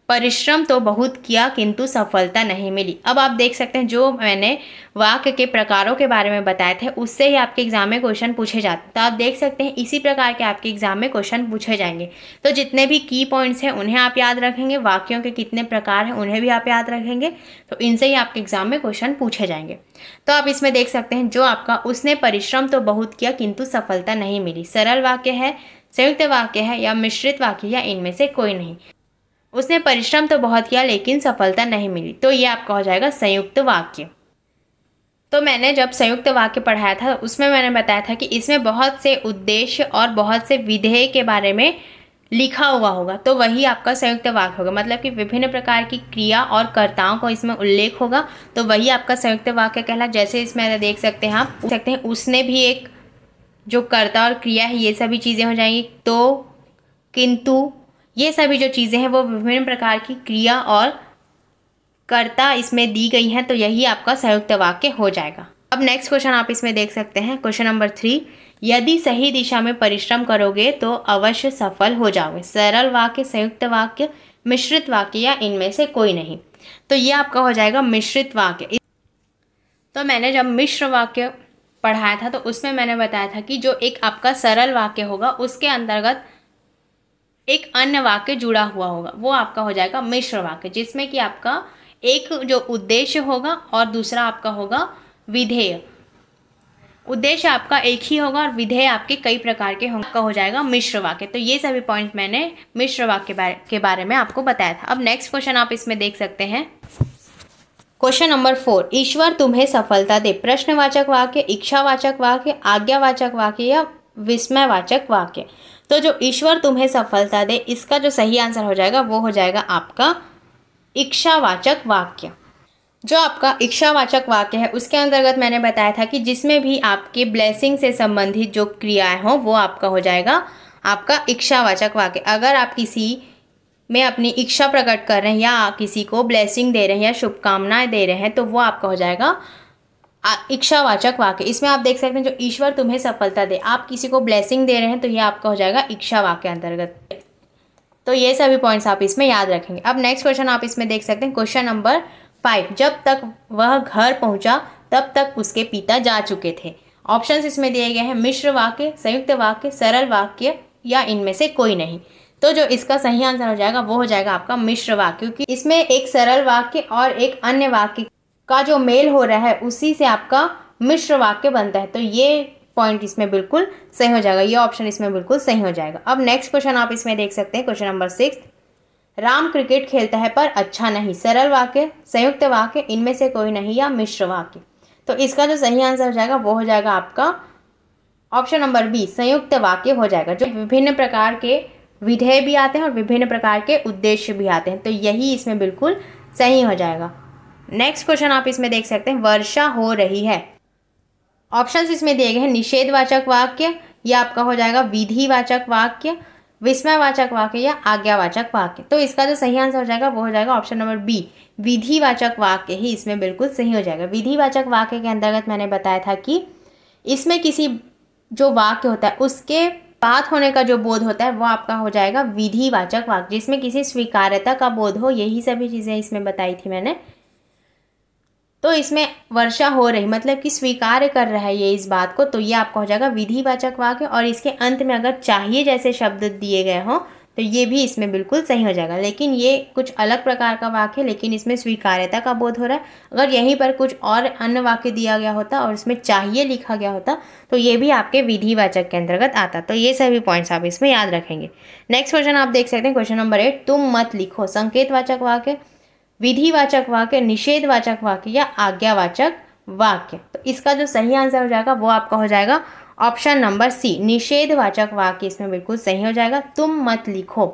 परिश्रम तो बहुत किया किंतु सफलता नहीं मिली अब आप देख सकते हैं जो मैंने वाक्य के प्रकारों के बारे में बताए थे उससे ही आपके एग्जाम में क्वेश्चन पूछे जाते तो आप देख सकते हैं इसी प्रकार के आपके एग्जाम में क्वेश्चन पूछे जाएंगे तो जितने भी की पॉइंट्स हैं उन्हें आप याद रखेंगे वाक्यों के कितने प्रकार हैं उन्हें भी आप याद रखेंगे तो इनसे ही आपके एग्जाम में क्वेश्चन पूछे जाएंगे तो आप इसमें देख सकते हैं जो आपका उसने परिश्रम तो बहुत किया किंतु सफलता नहीं मिली सरल वाक्य है संयुक्त वाक्य है या मिश्रित वाक्य या इनमें से कोई नहीं उसने परिश्रम तो बहुत किया लेकिन सफलता नहीं मिली तो ये आपका हो जाएगा संयुक्त वाक्य तो मैंने जब संयुक्त वाक्य पढ़ाया था उसमें मैंने बताया था कि इसमें बहुत से उद्देश्य और बहुत से विधेय के बारे में लिखा हुआ होगा तो वही आपका संयुक्त वाक्य होगा मतलब कि विभिन्न प्रकार की क्रिया और कर्ताओं को इसमें उल्लेख होगा तो वही आपका संयुक्त वाक्य कहला जैसे इसमें देख सकते हैं आप सकते हैं उसने भी एक जो कर्ता और क्रिया है ये सभी चीज़ें हो जाएंगी तो किंतु ये सभी जो चीज़ें हैं वो विभिन्न प्रकार की क्रिया और कर्ता इसमें दी गई हैं तो यही आपका संयुक्त वाक्य हो जाएगा अब नेक्स्ट क्वेश्चन आप इसमें देख सकते हैं क्वेश्चन नंबर थ्री यदि सही दिशा में परिश्रम करोगे तो अवश्य सफल हो जाओगे सरल वाक्य संयुक्त वाक्य मिश्रित वाक्य या इनमें से कोई नहीं तो ये आपका हो जाएगा मिश्रित वाक्य तो मैंने जब मिश्र वाक्य पढ़ाया था तो उसमें मैंने बताया था कि जो एक आपका सरल वाक्य होगा उसके अंतर्गत एक अन्य वाक्य जुड़ा हुआ होगा वो आपका हो जाएगा मिश्र वाक्य जिसमें कि आपका एक जो उद्देश्य होगा और दूसरा आपका होगा विधेय उद्देश्य आपका एक ही होगा और विधेय आपके कई प्रकार के होंगे आपका हो जाएगा मिश्र वाक्य तो ये सभी पॉइंट मैंने मिश्र वाक्य के बारे में आपको बताया था अब नेक्स्ट क्वेश्चन आप इसमें देख सकते हैं क्वेश्चन नंबर फोर ईश्वर तुम्हें सफलता दे प्रश्नवाचक वाक्य इच्छावाचक वाक्य आज्ञावाचक वाक्य या विस्मयवाचक वाक्य तो जो ईश्वर तुम्हें सफलता दे इसका जो सही आंसर हो जाएगा वो हो जाएगा आपका इच्छावाचक वाक्य जो आपका इच्छावाचक वाक्य है उसके अंतर्गत मैंने बताया था कि जिसमें भी आपके ब्लेसिंग से संबंधित जो क्रियाएं हों वो आपका हो जाएगा आपका इच्छावाचक वाक्य अगर आप किसी में अपनी इच्छा प्रकट कर रहे हैं या किसी को ब्लेसिंग दे रहे हैं या शुभकामनाएं दे रहे हैं तो वो आपका हो जाएगा इच्छावाचक वाक्य इसमें आप देख सकते हैं जो ईश्वर तुम्हें सफलता दे आप किसी को ब्लेसिंग दे रहे हैं तो ये आपका हो जाएगा इच्छा वाक्य अंतर्गत तो ये सभी पॉइंट्स आप इसमें याद रखेंगे अब नेक्स्ट क्वेश्चन आप इसमें देख सकते हैं क्वेश्चन नंबर फाइव जब तक वह घर पहुंचा तब तक उसके पिता जा चुके थे ऑप्शंस इसमें दिए गए हैं मिश्र वाक्य संयुक्त वाक्य सरल वाक्य या इनमें से कोई नहीं तो जो इसका सही आंसर हो जाएगा वो हो जाएगा आपका मिश्र वाक्य क्योंकि इसमें एक सरल वाक्य और एक अन्य वाक्य का जो मेल हो रहा है उसी से आपका मिश्र वाक्य बनता है तो ये पॉइंट इसमें बिल्कुल सही हो जाएगा ये ऑप्शन इसमें बिल्कुल सही हो जाएगा अब नेक्स्ट क्वेश्चन आप इसमें देख सकते हैं question number six Ram cricket खेलता है पर अच्छा नहीं सरल वाक्य संयुक्त वाक्य इनमें से कोई नहीं या मिश्र वाक्य तो इसका जो सही आंसर हो जाएगा वो हो जाएगा आपका ऑप्शन नंबर बी संयुक्त वाक्य हो जाएगा जो विभिन्न प्रकार के विधेय भी आते हैं और विभिन्न प्रकार के उद्देश्य भी आते हैं तो यही इसमें बिल्कुल सही हो जाएगा नेक्स्ट क्वेश्चन आप इसमें देख सकते हैं वर्षा हो रही है ऑप्शंस इसमें दिए गए हैं निषेधवाचक वाक्य या आपका हो जाएगा विधिवाचक वाक्य विस्मयवाचक वाक्य या आज्ञावाचक वाक्य तो इसका जो सही आंसर हो जाएगा वो हो जाएगा ऑप्शन नंबर बी विधिवाचक वाक्य ही इसमें बिल्कुल सही हो जाएगा विधिवाचक वाक्य के अंतर्गत मैंने बताया था कि इसमें किसी जो वाक्य होता है उसके बात होने का जो बोध होता है वो आपका हो जाएगा विधिवाचक वाक्य जिसमें किसी स्वीकार्यता का बोध हो यही सभी चीज़ें इसमें बताई थी मैंने तो इसमें वर्षा हो रही मतलब कि स्वीकार कर रहा है ये इस बात को तो ये आपका हो जाएगा विधिवाचक वाक्य और इसके अंत में अगर चाहिए जैसे शब्द दिए गए हों तो ये भी इसमें बिल्कुल सही हो जाएगा लेकिन ये कुछ अलग प्रकार का वाक्य लेकिन इसमें स्वीकार्यता का बोध हो रहा है अगर यहीं पर कुछ और अन्य वाक्य दिया गया होता और इसमें चाहिए लिखा गया होता तो ये भी आपके विधिवाचक के अंतर्गत आता तो ये सभी पॉइंट्स आप इसमें याद रखेंगे नेक्स्ट क्वेश्चन आप देख सकते हैं क्वेश्चन नंबर एट तुम मत लिखो संकेतवाचक वाक्य विधिवाचक वाक्य निषेधवाचक वाक्य या आज्ञावाचक वाक्य तो इसका जो सही आंसर हो जाएगा वो आपका हो जाएगा ऑप्शन नंबर सी निषेधवाचक वाक्य इसमें बिल्कुल सही हो जाएगा तुम मत लिखो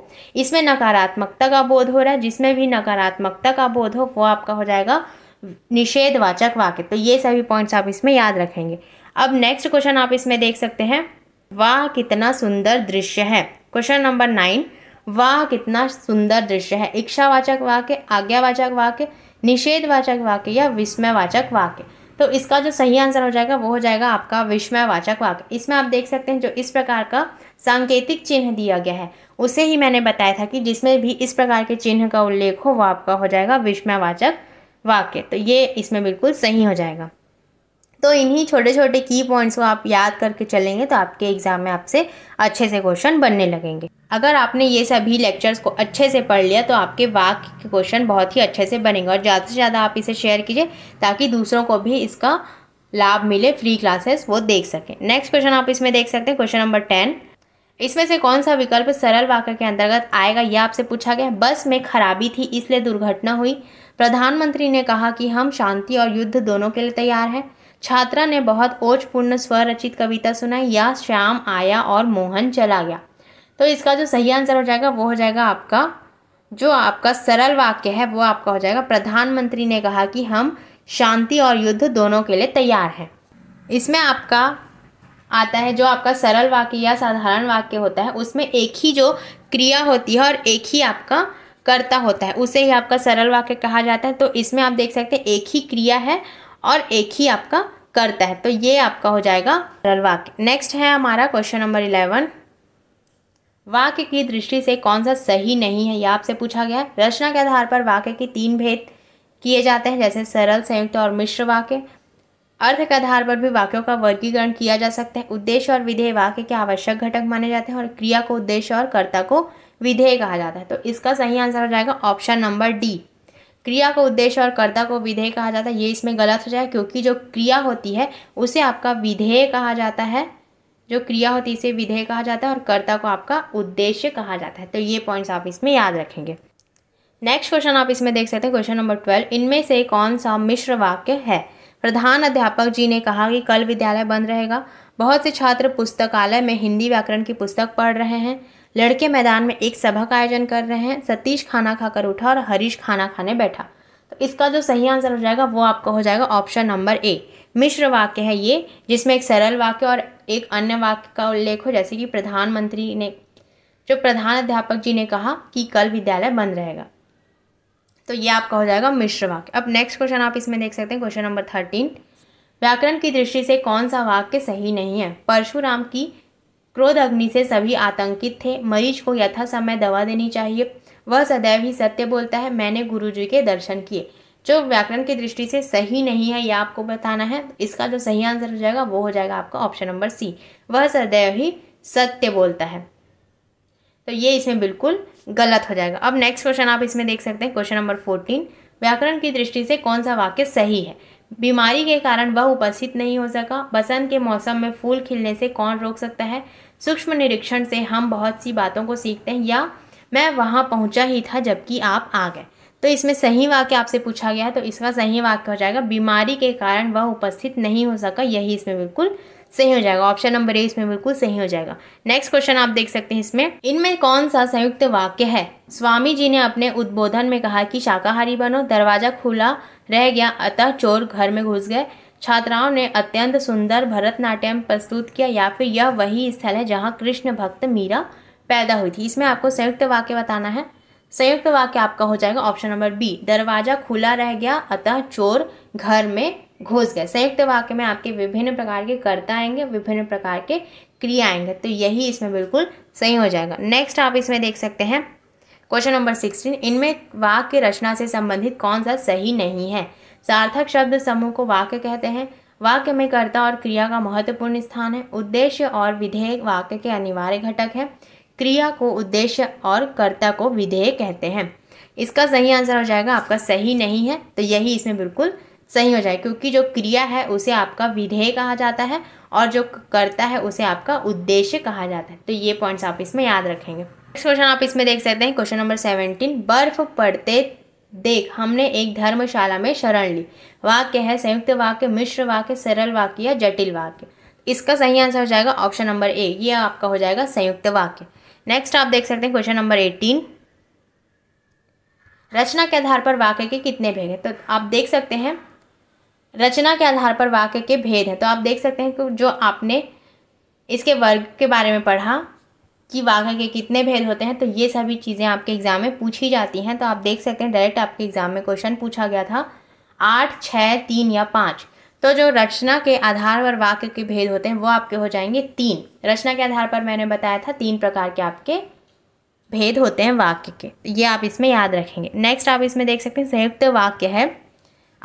इसमें नकारात्मकता का बोध हो रहा है जिसमें भी नकारात्मकता का बोध हो वो आपका हो जाएगा निषेधवाचक वाक्य तो ये सभी पॉइंट्स आप इसमें याद रखेंगे अब नेक्स्ट क्वेश्चन आप इसमें देख सकते हैं वाह कितना सुंदर दृश्य है क्वेश्चन नंबर नाइन वाह कितना सुंदर दृश्य है इच्छावाचक वाक्य आज्ञावाचक वाक्य निषेधवाचक वाक्य या विस्मयवाचक वाक्य तो इसका जो सही आंसर हो जाएगा वो हो जाएगा आपका विस्मयवाचक वाक्य इसमें आप देख सकते हैं जो इस प्रकार का सांकेतिक चिन्ह दिया गया है उसे ही मैंने बताया था कि जिसमें भी इस प्रकार के चिन्ह का उल्लेख हो वह आपका हो जाएगा विस्मयवाचक वाक्य तो ये इसमें बिल्कुल सही हो जाएगा तो इन्हीं छोटे छोटे की पॉइंट्स को आप याद करके चलेंगे तो आपके एग्ज़ाम में आपसे अच्छे से क्वेश्चन बनने लगेंगे अगर आपने ये सभी लेक्चर्स को अच्छे से पढ़ लिया तो आपके वाक्य के क्वेश्चन बहुत ही अच्छे से बनेंगे और ज़्यादा से ज़्यादा आप इसे शेयर कीजिए ताकि दूसरों को भी इसका लाभ मिले फ्री क्लासेस वो देख सकें नेक्स्ट क्वेश्चन आप इसमें देख सकते हैं क्वेश्चन नंबर टेन इसमें से कौन सा विकल्प सरल वाक्य के अंतर्गत आएगा यह आपसे पूछा गया बस में खराबी थी इसलिए दुर्घटना हुई प्रधानमंत्री ने कहा कि हम शांति और युद्ध दोनों के लिए तैयार हैं छात्रा ने बहुत ओजपूर्ण स्वर रचित कविता सुनाई या श्याम आया और मोहन चला गया तो इसका जो सही आंसर हो जाएगा वो हो जाएगा आपका जो आपका सरल वाक्य है वो आपका हो जाएगा प्रधानमंत्री ने कहा कि हम शांति और युद्ध दोनों के लिए तैयार हैं इसमें आपका आता है जो आपका सरल वाक्य या साधारण वाक्य होता है उसमें एक ही जो क्रिया होती है और एक ही आपका कर्ता होता है उसे ही आपका सरल वाक्य कहा जाता है तो इसमें आप देख सकते हैं एक ही क्रिया है और एक ही आपका करता है तो ये आपका हो जाएगा सरल वाक्य नेक्स्ट है हमारा क्वेश्चन नंबर इलेवन वाक्य की दृष्टि से कौन सा सही नहीं है यह आपसे पूछा गया है रचना के आधार पर वाक्य के तीन भेद किए जाते हैं जैसे सरल संयुक्त और मिश्र वाक्य अर्थ के आधार पर भी वाक्यों का वर्गीकरण किया जा सकता है उद्देश्य और विधेय वाक्य के आवश्यक घटक माने जाते हैं और क्रिया को उद्देश्य और कर्ता को विधेय कहा जाता है तो इसका सही आंसर हो जाएगा ऑप्शन नंबर डी क्रिया को उद्देश्य और कर्ता को विधेय कहा जाता है ये इसमें गलत हो जाए क्योंकि जो क्रिया होती है उसे आपका विधेय कहा जाता है जो क्रिया होती है इसे विधेय कहा जाता है और कर्ता को आपका उद्देश्य कहा जाता है तो ये पॉइंट्स आप इसमें याद रखेंगे नेक्स्ट क्वेश्चन आप इसमें देख सकते हैं क्वेश्चन नंबर ट्वेल्व इनमें से कौन सा मिश्र वाक्य है प्रधान अध्यापक जी ने कहा कि कल विद्यालय बंद रहेगा बहुत से छात्र पुस्तकालय में हिंदी व्याकरण की पुस्तक पढ़ रहे हैं लड़के मैदान में एक सभा का आयोजन कर रहे हैं सतीश खाना खाकर उठा और हरीश खाना खाने बैठा तो इसका जो सही आंसर हो जाएगा वो आपका हो जाएगा ऑप्शन नंबर ए मिश्र वाक्य है ये जिसमें एक सरल वाक्य और एक अन्य वाक्य का उल्लेख हो जैसे कि प्रधानमंत्री ने जो प्रधान अध्यापक जी ने कहा कि कल विद्यालय बंद रहेगा तो ये आपका हो जाएगा मिश्र वाक्य अब नेक्स्ट क्वेश्चन आप इसमें देख सकते हैं क्वेश्चन नंबर थर्टीन व्याकरण की दृष्टि से कौन सा वाक्य सही नहीं है परशुराम की क्रोध अग्नि से सभी आतंकित थे मरीज को यथा समय दवा देनी चाहिए वह सदैव ही सत्य बोलता है मैंने गुरु जी के दर्शन किए जो व्याकरण की दृष्टि से सही नहीं है यह आपको बताना है इसका जो सही आंसर हो जाएगा वो हो जाएगा आपका ऑप्शन नंबर सी वह सदैव ही सत्य बोलता है तो ये इसमें बिल्कुल गलत हो जाएगा अब नेक्स्ट क्वेश्चन आप इसमें देख सकते हैं क्वेश्चन नंबर फोर्टीन व्याकरण की दृष्टि से कौन सा वाक्य सही है बीमारी के कारण वह उपस्थित नहीं हो सका बसंत के मौसम में फूल खिलने से कौन रोक सकता है सूक्ष्म निरीक्षण से हम बहुत सी बातों को सीखते हैं या मैं वहाँ पहुँचा ही था जबकि आप आ गए तो इसमें सही वाक्य आपसे पूछा गया है तो इसका सही वाक्य हो जाएगा बीमारी के कारण वह उपस्थित नहीं हो सका यही इसमें बिल्कुल सही हो जाएगा ऑप्शन नंबर ए इसमें बिल्कुल सही हो जाएगा नेक्स्ट क्वेश्चन आप देख सकते हैं इसमें इनमें कौन सा संयुक्त वाक्य है स्वामी जी ने अपने उद्बोधन में कहा कि शाकाहारी बनो दरवाजा खुला रह गया अतः चोर घर में घुस गए छात्राओं ने अत्यंत सुंदर भरतनाट्यम प्रस्तुत किया या फिर यह वही स्थल है जहाँ कृष्ण भक्त मीरा पैदा हुई थी इसमें आपको संयुक्त वाक्य बताना है संयुक्त वाक्य आपका हो जाएगा ऑप्शन नंबर बी दरवाजा खुला रह गया अतः चोर घर में घुस गए संयुक्त वाक्य में आपके विभिन्न प्रकार के कर्ता आएंगे विभिन्न प्रकार के क्रिया आएंगे तो यही इसमें बिल्कुल सही हो जाएगा नेक्स्ट आप इसमें देख सकते हैं क्वेश्चन नंबर सिक्सटीन इनमें वाक्य रचना से संबंधित कौन सा सही नहीं है सार्थक शब्द समूह को वाक्य कहते हैं वाक्य में कर्ता और क्रिया का महत्वपूर्ण स्थान है उद्देश्य और विधेय वाक्य के अनिवार्य घटक है क्रिया को उद्देश्य और कर्ता को विधेय कहते हैं इसका सही आंसर हो जाएगा आपका सही नहीं है तो यही इसमें बिल्कुल सही हो जाए क्योंकि जो क्रिया है उसे आपका विधेय कहा जाता है और जो कर्ता है उसे आपका उद्देश्य कहा जाता है तो ये पॉइंट्स आप इसमें याद रखेंगे नेक्स्ट क्वेश्चन आप इसमें देख सकते हैं क्वेश्चन नंबर सेवनटीन बर्फ पड़ते देख हमने एक धर्मशाला में शरण ली वाक्य है संयुक्त वाक्य मिश्र वाक्य सरल वाक्य या जटिल वाक्य इसका सही आंसर हो जाएगा ऑप्शन नंबर ए ये आपका हो जाएगा संयुक्त वाक्य नेक्स्ट आप देख सकते हैं क्वेश्चन नंबर एटीन रचना के आधार पर वाक्य के कितने भेद हैं तो आप देख सकते हैं रचना के आधार पर वाक्य के भेद हैं तो आप देख सकते हैं कि जो आपने इसके वर्ग के बारे में पढ़ा कि वाक्य के कितने भेद होते हैं तो ये सभी चीज़ें आपके एग्ज़ाम में पूछी जाती हैं तो आप देख सकते हैं डायरेक्ट आपके एग्ज़ाम में क्वेश्चन पूछा गया था आठ छः तीन या पाँच तो जो रचना के आधार पर वाक्य के भेद होते हैं वो आपके हो जाएंगे तीन रचना के आधार पर मैंने बताया था तीन प्रकार के आपके भेद होते हैं वाक्य के ये आप इसमें याद रखेंगे नेक्स्ट आप इसमें देख सकते हैं संयुक्त वाक्य है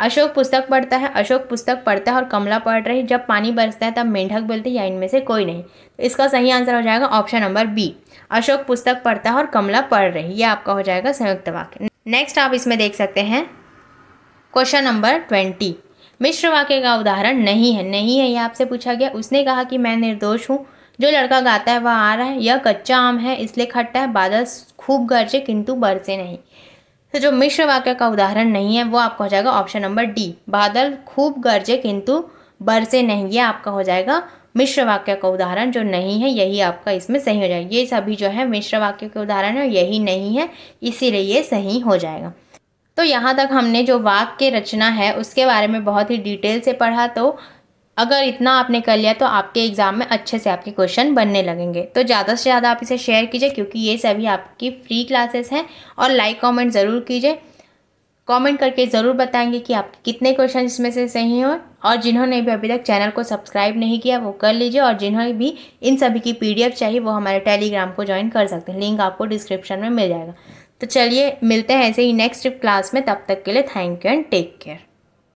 अशोक पुस्तक पढ़ता है अशोक पुस्तक पढ़ता है और कमला पढ़ रही जब पानी बरसता है तब मेंढक बोलते या इनमें से कोई नहीं तो इसका सही आंसर हो जाएगा ऑप्शन नंबर बी अशोक पुस्तक पढ़ता है और कमला पढ़ रही ये आपका हो जाएगा संयुक्त वाक्य नेक्स्ट आप इसमें देख सकते हैं क्वेश्चन नंबर ट्वेंटी मिश्र वाक्य का उदाहरण नहीं है नहीं है ये आपसे पूछा गया उसने कहा कि मैं निर्दोष हूँ जो लड़का गाता है वह आ रहा है यह कच्चा आम है इसलिए खट्टा है बादल खूब गरजे किंतु बरसे नहीं तो जो मिश्र वाक्य का उदाहरण नहीं है वो आपका हो जाएगा ऑप्शन नंबर डी बादल खूब गरजे किंतु बरसे नहीं ये आपका हो जाएगा मिश्र वाक्य का उदाहरण जो नहीं है यही आपका इसमें सही हो जाएगा ये सभी जो है मिश्र वाक्य के उदाहरण है यही नहीं है इसीलिए ये सही हो जाएगा तो यहाँ तक हमने जो वाक्य रचना है उसके बारे में बहुत ही डिटेल से पढ़ा तो अगर इतना आपने कर लिया तो आपके एग्ज़ाम में अच्छे से आपके क्वेश्चन बनने लगेंगे तो ज़्यादा से ज़्यादा आप इसे शेयर कीजिए क्योंकि ये सभी आपकी फ्री क्लासेस हैं और लाइक कमेंट ज़रूर कीजिए कमेंट करके ज़रूर बताएंगे कि आपके कितने क्वेश्चन इसमें से सही हो और जिन्होंने भी अभी तक चैनल को सब्सक्राइब नहीं किया वो कर लीजिए और जिन्होंने भी इन सभी की पीडीएफ चाहिए वो हमारे टेलीग्राम को ज्वाइन कर सकते हैं लिंक आपको डिस्क्रिप्शन में मिल जाएगा तो चलिए मिलते हैं ऐसे ही नेक्स्ट क्लास में तब तक के लिए thank you and take care